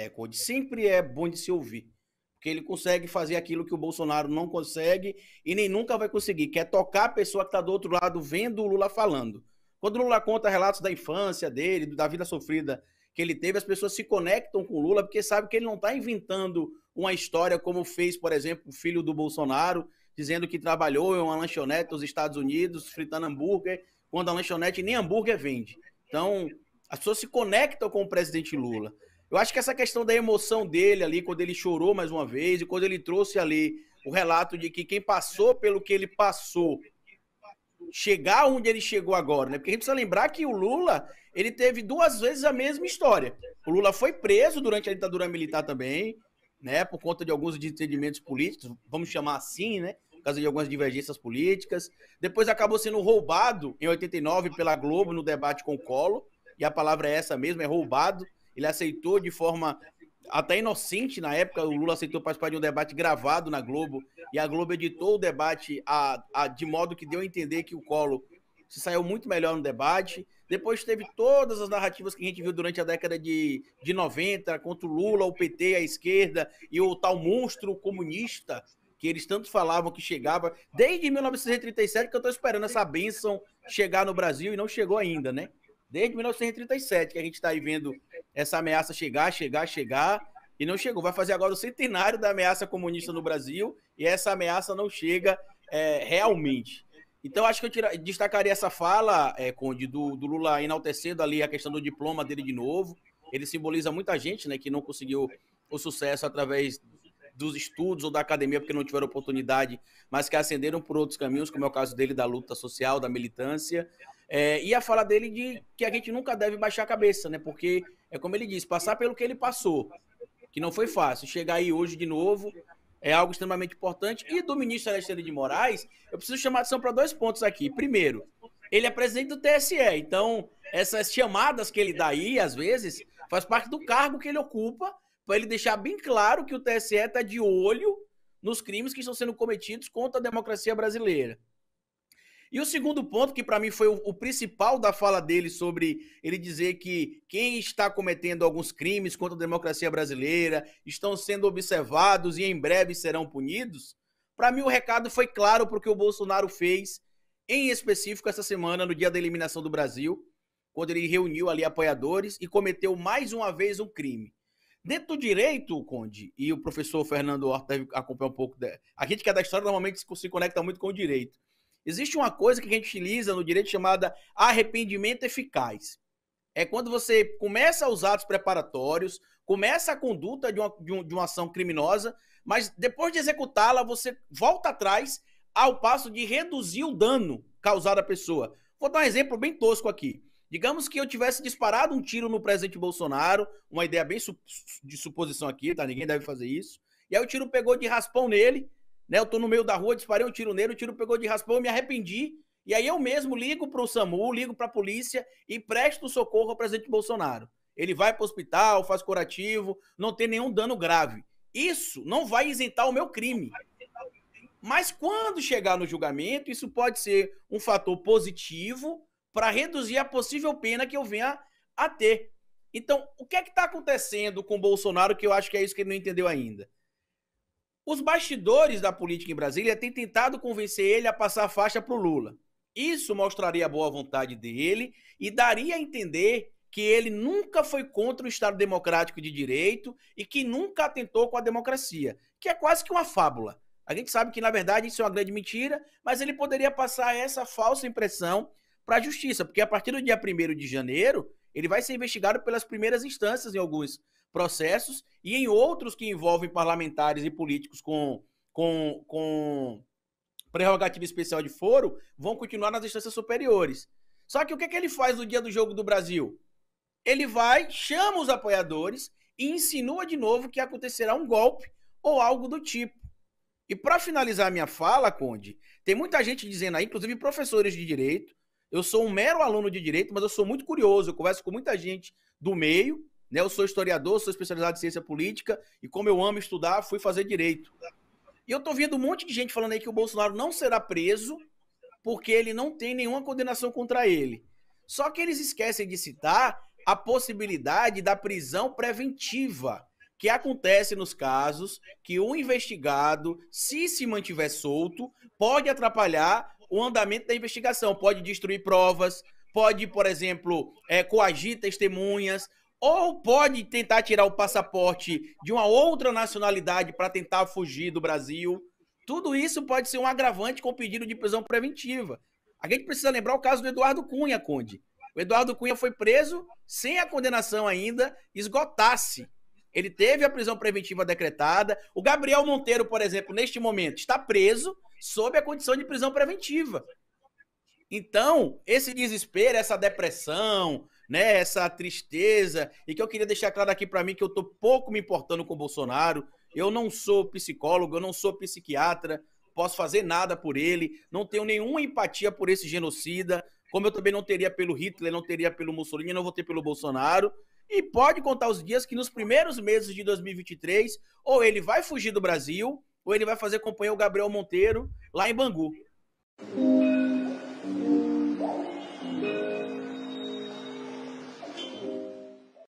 Record. É, sempre é bom de se ouvir. Porque ele consegue fazer aquilo que o Bolsonaro não consegue e nem nunca vai conseguir, Quer é tocar a pessoa que está do outro lado vendo o Lula falando. Quando o Lula conta relatos da infância dele, da vida sofrida que ele teve, as pessoas se conectam com o Lula porque sabem que ele não está inventando uma história como fez, por exemplo, o filho do Bolsonaro, dizendo que trabalhou em uma lanchonete nos Estados Unidos, fritando hambúrguer, quando a lanchonete nem hambúrguer vende. Então, as pessoas se conectam com o presidente Lula. Eu acho que essa questão da emoção dele ali, quando ele chorou mais uma vez, e quando ele trouxe ali o relato de que quem passou pelo que ele passou, chegar onde ele chegou agora, né? Porque a gente precisa lembrar que o Lula, ele teve duas vezes a mesma história. O Lula foi preso durante a ditadura militar também, né? Por conta de alguns desentendimentos políticos, vamos chamar assim, né? Por causa de algumas divergências políticas. Depois acabou sendo roubado em 89 pela Globo no debate com o Colo, e a palavra é essa mesmo, é roubado ele aceitou de forma até inocente na época. O Lula aceitou participar de um debate gravado na Globo e a Globo editou o debate a, a, de modo que deu a entender que o Colo se saiu muito melhor no debate. Depois teve todas as narrativas que a gente viu durante a década de, de 90 contra o Lula, o PT, a esquerda e o tal monstro comunista que eles tanto falavam que chegava desde 1937 que eu estou esperando essa bênção chegar no Brasil e não chegou ainda, né? desde 1937 que a gente está aí vendo essa ameaça chegar, chegar, chegar e não chegou. Vai fazer agora o centenário da ameaça comunista no Brasil e essa ameaça não chega é, realmente. Então, acho que eu tira, destacaria essa fala, é, Conde, do, do, Lula enaltecendo ali a questão do diploma dele de novo. Ele simboliza muita gente né, que não conseguiu o sucesso através dos estudos ou da academia, porque não tiveram oportunidade, mas que ascenderam por outros caminhos, como é o caso dele da luta social, da militância. É, e a fala dele de é. que a gente nunca deve baixar a cabeça, né? Porque é como ele diz, passar pelo que ele passou, que não foi fácil. Chegar aí hoje de novo é algo extremamente importante. E do ministro Alexandre de Moraes, eu preciso chamar atenção para dois pontos aqui. Primeiro, ele é presidente do TSE, então essas chamadas que ele dá aí, às vezes, faz parte do cargo que ele ocupa, para ele deixar bem claro que o TSE está de olho nos crimes que estão sendo cometidos contra a democracia brasileira. E o segundo ponto, que para mim foi o, o, principal da fala dele sobre ele dizer que quem está cometendo alguns crimes contra a democracia brasileira estão sendo observados e em breve serão punidos, para mim o recado foi claro porque o Bolsonaro fez, em específico essa semana, no dia da eliminação do Brasil, quando ele reuniu ali apoiadores e cometeu mais uma vez um crime. Dentro do direito, Conde, e o professor Fernando Horta acompanha um pouco. De... A gente que é da história normalmente se conecta muito com o direito. Existe uma coisa que a gente utiliza no direito chamada arrependimento eficaz. É quando você começa os atos preparatórios, começa a conduta de uma, de, um, de uma ação criminosa, mas depois de executá-la, você volta atrás ao passo de reduzir o dano causado à pessoa. Vou dar um exemplo bem tosco aqui. Digamos que eu tivesse disparado um tiro no presidente Bolsonaro, uma ideia bem de suposição aqui, tá? Ninguém deve fazer isso. E aí o tiro pegou de raspão nele, né? Eu tô no meio da rua, disparei um tiro nele, o tiro pegou de raspão, eu me arrependi. E aí eu mesmo ligo para o SAMU, ligo para a polícia e presto socorro ao presidente Bolsonaro. Ele vai para o hospital, faz curativo, não tem nenhum dano grave. Isso não vai isentar o meu crime. Mas quando chegar no julgamento, isso pode ser um fator positivo para reduzir a possível pena que eu venha a ter. Então, o que é que está acontecendo com o Bolsonaro que eu acho que é isso que ele não entendeu ainda? Os bastidores da política em Brasília têm tentado convencer ele a passar a faixa para o Lula. Isso mostraria a boa vontade dele e daria a entender que ele nunca foi contra o Estado Democrático de Direito e que nunca atentou com a democracia, que é quase que uma fábula. A gente sabe que, na verdade, isso é uma grande mentira, mas ele poderia passar essa falsa impressão para a justiça, porque a partir do dia 1 de janeiro, ele vai ser investigado pelas primeiras instâncias em alguns processos e em outros que envolvem parlamentares e políticos com, com, com prerrogativa especial de foro, vão continuar nas instâncias superiores. Só que o que, é que ele faz no dia do Jogo do Brasil? Ele vai, chama os apoiadores e insinua de novo que acontecerá um golpe ou algo do tipo. E para finalizar minha fala, Conde, tem muita gente dizendo aí, inclusive professores de direito. Eu sou um mero aluno de direito, mas eu sou muito curioso, eu converso com muita gente do meio né? Eu sou historiador, sou especializado em ciência política e como eu amo estudar, fui fazer direito. E eu tô vendo um monte de gente falando aí que o Bolsonaro não será preso porque ele não tem nenhuma condenação contra ele. Só que eles esquecem de citar a possibilidade da prisão preventiva, que acontece nos casos que o investigado, se se mantiver solto, pode atrapalhar o andamento da investigação, pode destruir provas, pode, por exemplo, é, coagir testemunhas, ou pode tentar tirar o passaporte de uma outra nacionalidade para tentar fugir do Brasil. Tudo isso pode ser um agravante com o pedido de prisão preventiva. A gente precisa lembrar o caso do Eduardo Cunha, Conde. O Eduardo Cunha foi preso sem a condenação ainda esgotasse. Ele teve a prisão preventiva decretada. O Gabriel Monteiro, por exemplo, neste momento, está preso sob a condição de prisão preventiva. Então, esse desespero, essa depressão, né, essa tristeza, e que eu queria deixar claro aqui para mim que eu tô pouco me importando com o Bolsonaro. Eu não sou psicólogo, eu não sou psiquiatra, posso fazer nada por ele, não tenho nenhuma empatia por esse genocida, como eu também não teria pelo Hitler, não teria pelo Mussolini, não vou ter pelo Bolsonaro. E pode contar os dias que nos primeiros meses de 2023, ou ele vai fugir do Brasil, ou ele vai fazer companhia ao Gabriel Monteiro lá em Bangu.